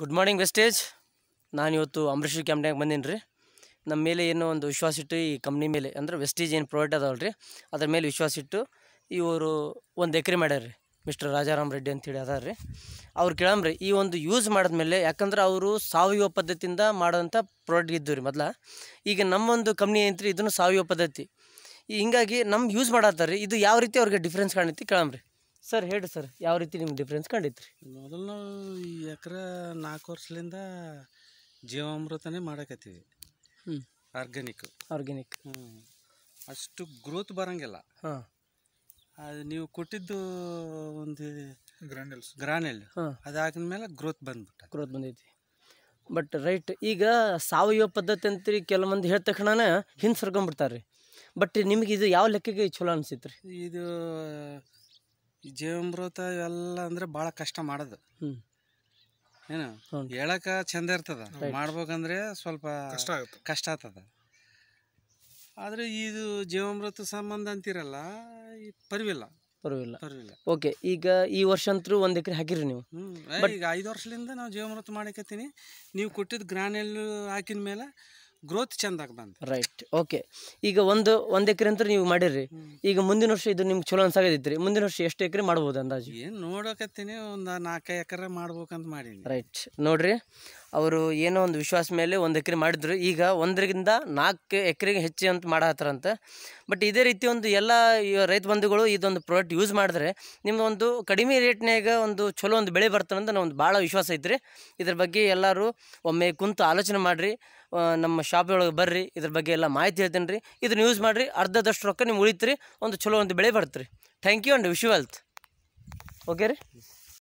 good morning wastage ನಾನಿವತ್ತು ಅಂಬರೀಷ್ ಕಂಪ್ನ್ಯಾಗ ಬಂದೀನಿ ರೀ ನಮ್ಮ ಮೇಲೆ ಏನೋ ಒಂದು ವಿಶ್ವಾಸ ಇಟ್ಟು ಈ ಕಂಪ್ನಿ ಮೇಲೆ ಅಂದ್ರೆ ವೆಸ್ಟೇಜ್ ಏನು ಪ್ರೊವೈಡ್ ಅದಾವಲ್ಲ ರೀ ಅದ್ರ ಮೇಲೆ ವಿಶ್ವಾಸ ಇಟ್ಟು ಇವರು ಒಂದು ಎಕರೆ ಮಾಡ್ಯಾರ ರೀ ಮಿಸ್ಟರ್ ರಾಜಾರಾಮ್ ರೆಡ್ಡಿ ಅಂತೇಳಿ ಅದಾರ ರೀ ಅವ್ರು ಕೇಳಂಬ್ರಿ ಈ ಒಂದು ಯೂಸ್ ಮಾಡಿದ್ಮೇಲೆ ಯಾಕಂದ್ರೆ ಅವರು ಸಾವಯವ ಪದ್ಧತಿಯಿಂದ ಮಾಡೋಂಥ ಪ್ರಾಡಕ್ಟ್ ಇದ್ದು ರೀ ಮೊದಲ ಈಗ ನಮ್ಮೊಂದು ಕಂಪ್ನಿ ಐತ್ರಿ ಇದನ್ನು ಸಾವಯವ ಪದ್ಧತಿ ಹಿಂಗಾಗಿ ನಮ್ಮ ಯೂಸ್ ಮಾಡತ್ತಾರ ರೀ ಇದು ಯಾವ ರೀತಿ ಅವ್ರಿಗೆ ಡಿಫ್ರೆನ್ಸ್ ಕಾಣೈತಿ ಕೇಳಂಬ್ರಿ ಸರ್ ಹೇಳಿ ಸರ್ ಯಾವ ರೀತಿ ನಿಮ್ಗೆ ಡಿಫ್ರೆನ್ಸ್ ಕಂಡಿತ್ರಿ ಮೊದಲು ಈ ಎಕರೆ ನಾಲ್ಕು ವರ್ಷದಿಂದ ಜೀವಾಮೃತನೇ ಮಾಡಕತ್ತೀವಿ ಹ್ಞೂ ಆರ್ಗ್ಯಾನಿಕ್ ಆರ್ಗ್ಯಾನಿಕ್ ಹ್ಞೂ ಅಷ್ಟು ಗ್ರೋತ್ ಬರಂಗಿಲ್ಲ ಹಾಂ ಅದು ನೀವು ಕೊಟ್ಟಿದ್ದು ಒಂದು ಗ್ರಾನೆಲ್ಸ್ ಗ್ರಾನೆಲ್ ಅದಾದ ಮೇಲೆ ಗ್ರೋತ್ ಬಂದ್ಬಿಟ್ಟು ಗ್ರೋತ್ ಬಂದೈತಿ ಬಟ್ ರೈಟ್ ಈಗ ಸಾವಯವ ಪದ್ಧತಿ ಅಂತೀರಿ ಕೆಲವು ಮಂದಿ ಹೇಳಿದ ತಕ್ಷಣನೇ ಹಿಂದೆ ಸರ್ಕೊಂಡ್ಬಿಡ್ತಾರೆ ರೀ ಬಟ್ ನಿಮಗೆ ಇದು ಯಾವ ಲೆಕ್ಕಕ್ಕೆ ಚಲೋ ಅನಿಸಿತ್ತು ಇದು ಜೀವಮೃತ ಎಲ್ಲ ಅಂದ್ರೆ ಬಹಳ ಕಷ್ಟ ಮಾಡೋದು ಏನು ಹೇಳಕ ಚಂದ ಇರ್ತದ ಮಾಡ್ಬೇಕಂದ್ರೆ ಸ್ವಲ್ಪ ಕಷ್ಟ ಕಷ್ಟ ಆಗ್ತದ ಆದ್ರೆ ಇದು ಜೀವಮೃತ ಸಂಬಂಧ ಅಂತಿರಲ್ಲ ಪರ್ವಿಲ್ಲ ಪರ್ವಿಲ್ಲ ಪರ್ವಿಲ್ಲ ಓಕೆ ಈಗ ಈ ವರ್ಷ ಅಂತೂ ಒಂದ್ ಎಕರೆ ಹಾಕಿರಿ ನೀವು ಈಗ ಐದು ವರ್ಷದಿಂದ ನಾವು ಜೀವಮೃತ ಮಾಡಕತ್ತೀನಿ ನೀವು ಕೊಟ್ಟಿದ್ದು ಗ್ರಾನೆಲ್ ಹಾಕಿದ ಮೇಲೆ ಗ್ರೋತ್ ಚಂದ ಆಗ್ತಂತ ರೈಟ್ ಓಕೆ ಈಗ ಒಂದು ಒಂದು ಎಕರೆ ಅಂತ ನೀವು ಮಾಡಿರಿ ಈಗ ಮುಂದಿನ ವರ್ಷ ಇದು ನಿಮ್ಗೆ ಚಲೋ ಅನ್ಸಾಗೈತ್ರಿ ಮುಂದಿನ ವರ್ಷ ಎಷ್ಟು ಎಕರೆ ಮಾಡ್ಬೋದು ಅಂದಾಜು ಏನು ನೋಡಕತ್ತೀನಿ ಒಂದು ನಾಲ್ಕು ಎಕರೆ ಮಾಡ್ಬೇಕಂತ ಮಾಡೀನಿ ರೈಟ್ ನೋಡ್ರಿ ಅವರು ಏನೋ ಒಂದು ವಿಶ್ವಾಸ ಮೇಲೆ ಒಂದು ಎಕರೆ ಮಾಡಿದ್ರು ಈಗ ಒಂದರಿಂದ ನಾಲ್ಕು ಎಕರೆಗೆ ಹೆಚ್ಚು ಅಂತ ಮಾಡತ್ತಾರಂತೆ ಬಟ್ ಇದೇ ರೀತಿ ಒಂದು ಎಲ್ಲ ರೈತ ಬಂಧುಗಳು ಇದೊಂದು ಪ್ರಾಡಕ್ಟ್ ಯೂಸ್ ಮಾಡಿದ್ರೆ ನಿಮ್ಮದೊಂದು ಕಡಿಮೆ ರೇಟ್ನಾಗ ಒಂದು ಚಲೋ ಒಂದು ಬೆಳೆ ಬರ್ತದೆ ಅಂತ ಒಂದು ಭಾಳ ವಿಶ್ವಾಸ ಐತ್ರಿ ಇದ್ರ ಬಗ್ಗೆ ಎಲ್ಲರೂ ಒಮ್ಮೆ ಕುಂತು ಆಲೋಚನೆ ಮಾಡಿರಿ ನಮ್ಮ ಶಾಪ್ ಒಳಗೆ ಬರ್ರಿ ಇದ್ರ ಬಗ್ಗೆ ಎಲ್ಲ ಮಾಹಿತಿ ಹೇಳ್ತೀನಿ ರೀ ಇದನ್ನ ಯೂಸ್ ಮಾಡಿರಿ ಅರ್ಧದಷ್ಟು ರೊಕ್ಕ ನೀವು ಉಳಿತ್ರಿ ಒಂದು ಚಲೋ ಒಂದು ಬೆಳೆ ಬರ್ತೀರಿ thank you and wish you wealth okay ರೀ